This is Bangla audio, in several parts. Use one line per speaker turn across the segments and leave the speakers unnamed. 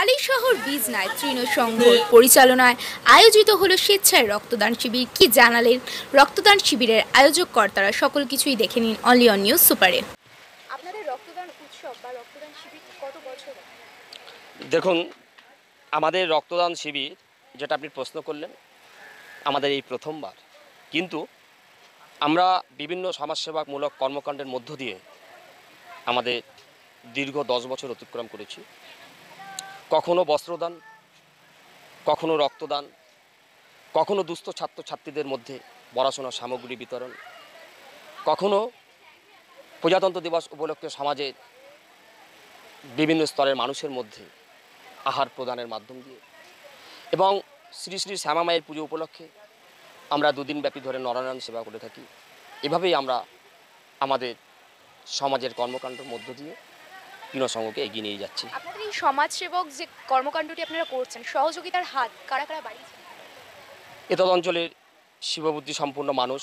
আলীশহর বিজনায় সংঘ পরিচালনায় আয়োজিত হলো স্বেচ্ছায় রক্তদান শিবির কি জানালেন রক্তদান শিবিরের আয়োজক কর্তারা সকল কিছুই দেখে নিন অনলি অন নিউজ সুপারে আপনাদের রক্তদান উৎসব বা রক্তদান শিবির কত বছর
দেখুন আমাদের রক্তদান শিবির যেটা আপনি প্রশ্ন করলেন আমাদের এই প্রথমবার কিন্তু আমরা বিভিন্ন সমাজসেবামূলক কর্মকাণ্ডের মধ্য দিয়ে আমাদের দীর্ঘ দশ বছর অতিক্রম করেছি কখনো বস্ত্রদান কখনো রক্তদান কখনো দুস্থ ছাত্রছাত্রীদের মধ্যে পড়াশোনার সামগ্রী বিতরণ কখনো প্রজাতন্ত্র দিবস উপলক্ষে সমাজের বিভিন্ন স্তরের মানুষের মধ্যে আহার প্রদানের মাধ্যম দিয়ে এবং শ্রী শ্রী শ্যামা মায়ের পুজো উপলক্ষে আমরা দুদিন ব্যাপী ধরে নরনারায়ণ সেবা করে থাকি এভাবেই আমরা আমাদের সমাজের কর্মকাণ্ডের মধ্য দিয়ে যুব সংঘকে এগিয়ে নিয়ে যাচ্ছি
আপনাদের এই সমাজসেবক যে কর্মকাণ্ডটি আপনারা করছেন সহযোগিতার হাত কারা কারা বাড়িয়েছেন
এতদ অঞ্চলের শিববুদ্ধি সম্পন্ন মানুষ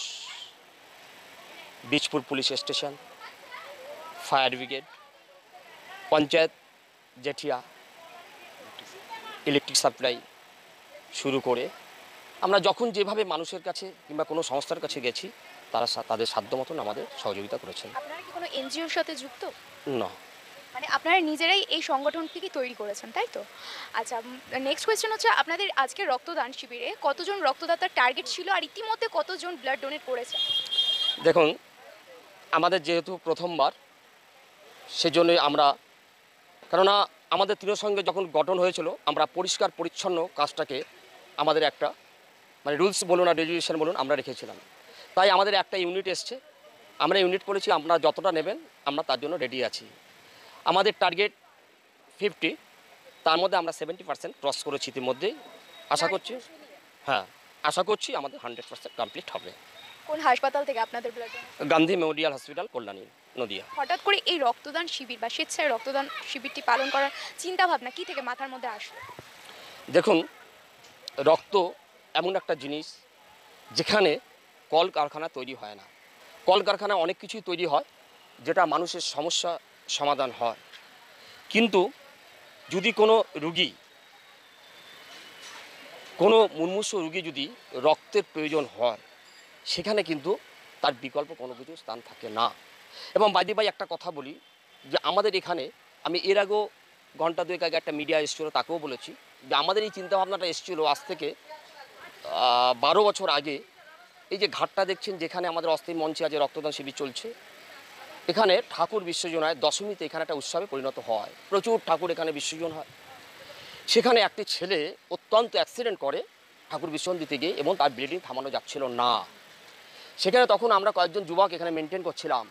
Bijpur police station fire brigade panchayat Jethia electric supply শুরু করে আমরা যখন যেভাবে মানুষের কাছে কিংবা কোনো সংস্থার কাছে গেছি তারা তাদের সাধ্য মতন আমাদের সহযোগিতা করেছেন
আপনারা কি কোনো এনজিওর সাথে যুক্ত না মানে আপনারা নিজেরাই এই সংগঠনটিকে তৈরি করেছেন তাই তো আচ্ছা নেক্সট কোয়েশ্চেন হচ্ছে আপনাদের আজকে রক্তদান শিবিরে কতজন রক্তদাতার টার্গেট ছিল আর ইতিমধ্যে কতজন ব্লাড ডোনেট করেছে
দেখুন আমাদের যেহেতু প্রথমবার সেজন্যই আমরা কেননা আমাদের তৃণসঙ্গে যখন গঠন হয়েছিল আমরা পরিষ্কার পরিচ্ছন্ন কাজটাকে আমাদের একটা মানে রুলস বলুন আর রেজুলেশন বলুন আমরা রেখেছিলাম তাই আমাদের একটা ইউনিট এসছে আমরা ইউনিট করেছি আপনারা যতটা নেবেন আমরা তার জন্য রেডি আছি আমাদের টার্গেট ফিফটি তার মধ্যে আমরা সেভেন্টি পার্সেন্ট ক্রস করেছি ইতিমধ্যেই আশা করছি হ্যাঁ আশা করছি আমাদের হান্ড্রেড পার্সেন্ট কমপ্লিট হবে
কোন হাসপাতাল থেকে আপনাদের
গান্ধী মেমোরিয়াল হসপিটাল কল্যাণী নদিয়া
হঠাৎ করে এই রক্তদান শিবির বা স্বেচ্ছায় রক্তদান শিবিরটি পালন করার চিন্তাভাবনা কি থেকে মাথার মধ্যে আসলো
দেখুন রক্ত এমন একটা জিনিস যেখানে কলকারখানা তৈরি হয় না কারখানা অনেক কিছুই তৈরি হয় যেটা মানুষের সমস্যা সমাধান হয় কিন্তু যদি কোনো রুগী কোনো মুমূর্ষ রুগী যদি রক্তের প্রয়োজন হয় সেখানে কিন্তু তার বিকল্প কোনো কিছু স্থান থাকে না এবং বাইদি ভাই একটা কথা বলি যে আমাদের এখানে আমি এর আগেও ঘন্টা দুয়েক আগে একটা মিডিয়া এসেছিলো তাকেও বলেছি যে আমাদের এই চিন্তাভাবনাটা এসেছিলো আজ থেকে বারো বছর আগে এই যে ঘাটটা দেখছেন যেখানে আমাদের অস্থির মঞ্চে আজ রক্তদান শিবির চলছে এখানে ঠাকুর বিসর্জন হয় দশমীতে এখানে একটা উৎসবে পরিণত হয় প্রচুর ঠাকুর এখানে বিসর্জন হয় সেখানে একটি ছেলে অত্যন্ত অ্যাক্সিডেন্ট করে ঠাকুর বিসর্জন দিতে গিয়ে এবং তার ব্লিডিং থামানো যাচ্ছিল না সেখানে তখন আমরা কয়েকজন যুবক এখানে মেনটেন করছিলাম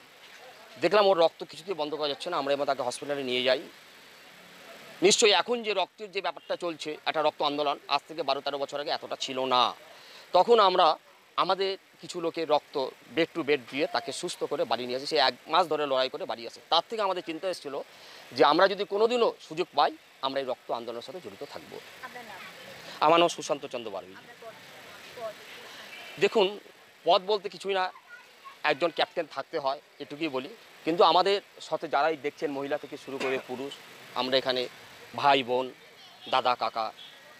দেখলাম ওর রক্ত কিছুতেই বন্ধ করা যাচ্ছে না আমরা এবার তাকে হসপিটালে নিয়ে যাই নিশ্চয়ই এখন যে রক্তের যে ব্যাপারটা চলছে একটা রক্ত আন্দোলন আজ থেকে বারো তেরো বছর আগে এতটা ছিল না তখন আমরা আমাদের কিছু লোকে রক্ত বেড টু বেড দিয়ে তাকে সুস্থ করে বাড়ি নিয়ে আসে সে এক মাস ধরে লড়াই করে বাড়ি আসে তার থেকে আমাদের চিন্তা এসেছিল যে আমরা যদি কোনোদিনও সুযোগ পাই আমরা এই রক্ত আন্দোলনের সাথে জড়িত থাকব আমার নাম সুশান্ত চন্দ্র বারবি দেখুন পদ বলতে কিছুই না একজন ক্যাপ্টেন থাকতে হয় এটুকুই বলি কিন্তু আমাদের সাথে যারাই দেখছেন মহিলা থেকে শুরু করে পুরুষ আমরা এখানে ভাই বোন দাদা কাকা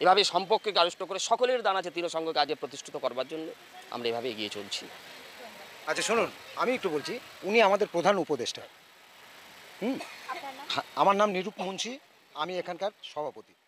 এভাবে সম্পর্কে গারিষ্ঠ করে সকলের দানা যে তিরসংঘ কাজে প্রতিষ্ঠিত করবার জন্য আমরা এভাবে এগিয়ে চলছি আচ্ছা শুনুন আমি একটু বলছি উনি আমাদের প্রধান উপদেষ্টা হুম হ্যাঁ, আমার নাম নিরূপ মুন্সি আমি এখানকার সভাপতি